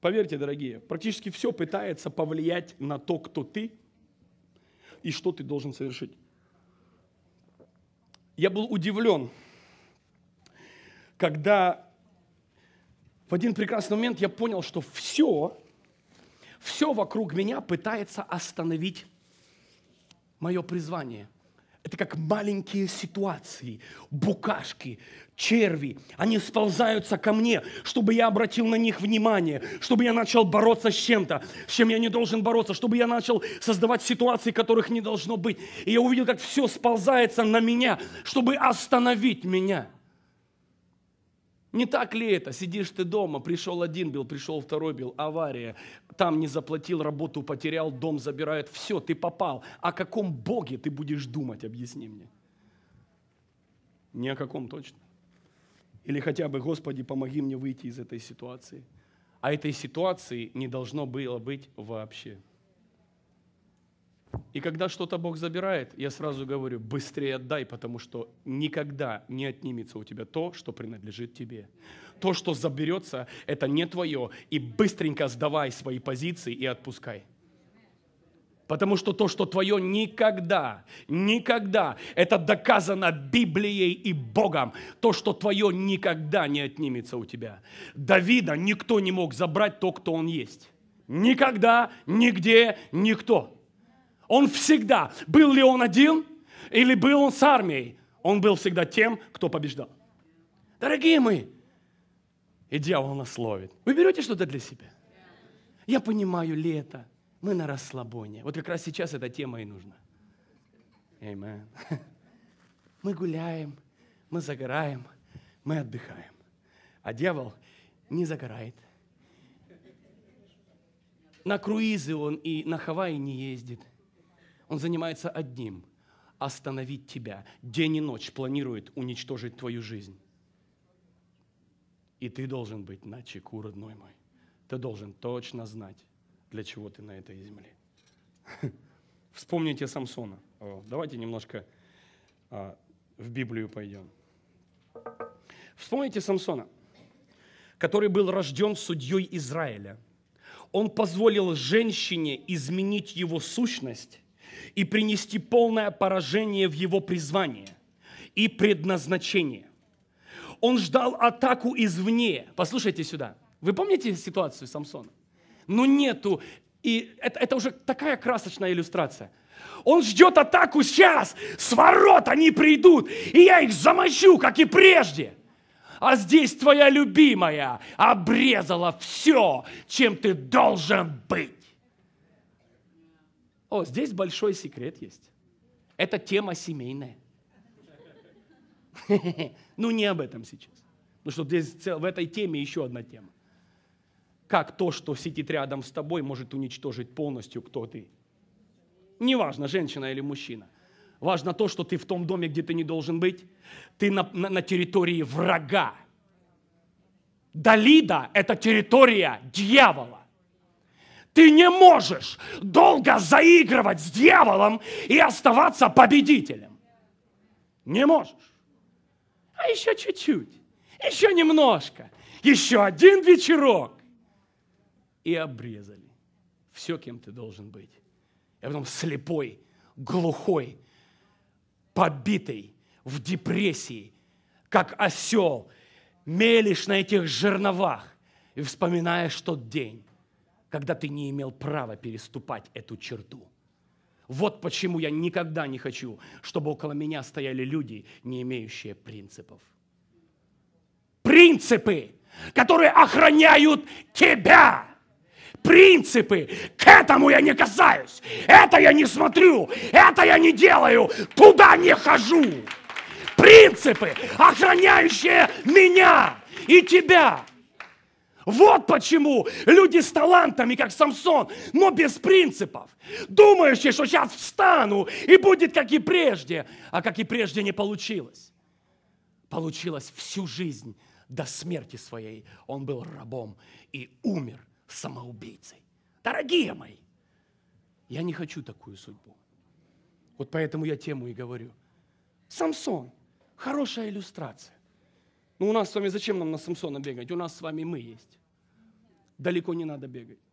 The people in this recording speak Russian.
Поверьте, дорогие, практически все пытается повлиять на то, кто ты и что ты должен совершить. Я был удивлен, когда в один прекрасный момент я понял, что все, все вокруг меня пытается остановить мое призвание – это как маленькие ситуации, букашки, черви. Они сползаются ко мне, чтобы я обратил на них внимание, чтобы я начал бороться с чем-то, с чем я не должен бороться, чтобы я начал создавать ситуации, которых не должно быть. И я увидел, как все сползается на меня, чтобы остановить меня – не так ли это? Сидишь ты дома, пришел один бил, пришел второй бил, авария, там не заплатил, работу потерял, дом забирают, все, ты попал. О каком Боге ты будешь думать, объясни мне? Ни о каком точно. Или хотя бы, Господи, помоги мне выйти из этой ситуации. А этой ситуации не должно было быть вообще. И когда что-то Бог забирает, я сразу говорю, быстрее отдай, потому что никогда не отнимется у тебя то, что принадлежит тебе. То, что заберется, это не твое. И быстренько сдавай свои позиции и отпускай. Потому что то, что твое, никогда, никогда, это доказано Библией и Богом. То, что твое, никогда не отнимется у тебя. Давида никто не мог забрать то, кто он есть. Никогда, нигде, никто. Он всегда, был ли он один или был он с армией, он был всегда тем, кто побеждал. Дорогие мы. и дьявол нас ловит. Вы берете что-то для себя? Я понимаю, лето, мы на расслабоне. Вот как раз сейчас эта тема и нужна. Amen. Мы гуляем, мы загораем, мы отдыхаем. А дьявол не загорает. На круизы он и на Хавайи не ездит. Он занимается одним – остановить тебя. День и ночь планирует уничтожить твою жизнь. И ты должен быть на чеку, родной мой. Ты должен точно знать, для чего ты на этой земле. Вспомните Самсона. давайте немножко а, в Библию пойдем. Вспомните Самсона, который был рожден судьей Израиля. Он позволил женщине изменить его сущность и принести полное поражение в его призвание и предназначение. Он ждал атаку извне. Послушайте сюда. Вы помните ситуацию Самсона? Но ну, нету. И это, это уже такая красочная иллюстрация. Он ждет атаку сейчас. С ворот они придут. И я их замочу, как и прежде. А здесь твоя любимая обрезала все, чем ты должен быть. О, здесь большой секрет есть. Это тема семейная. Ну, не об этом сейчас. Ну, что здесь в этой теме еще одна тема. Как то, что сидит рядом с тобой, может уничтожить полностью, кто ты. Неважно, женщина или мужчина. Важно то, что ты в том доме, где ты не должен быть. Ты на, на, на территории врага. Далида – это территория дьявола. Ты не можешь долго заигрывать с дьяволом и оставаться победителем. Не можешь. А еще чуть-чуть, еще немножко, еще один вечерок. И обрезали все, кем ты должен быть. И потом слепой, глухой, побитый, в депрессии, как осел, мелешь на этих жерновах и вспоминаешь тот день когда ты не имел права переступать эту черту. Вот почему я никогда не хочу, чтобы около меня стояли люди, не имеющие принципов. Принципы, которые охраняют тебя. Принципы. К этому я не касаюсь. Это я не смотрю. Это я не делаю. Туда не хожу. Принципы, охраняющие меня и тебя. Вот почему люди с талантами, как Самсон, но без принципов, думающие, что сейчас встану и будет как и прежде, а как и прежде не получилось. Получилось всю жизнь до смерти своей. Он был рабом и умер самоубийцей. Дорогие мои, я не хочу такую судьбу. Вот поэтому я тему и говорю. Самсон – хорошая иллюстрация. Ну у нас с вами зачем нам на Самсона бегать? У нас с вами мы есть. Далеко не надо бегать.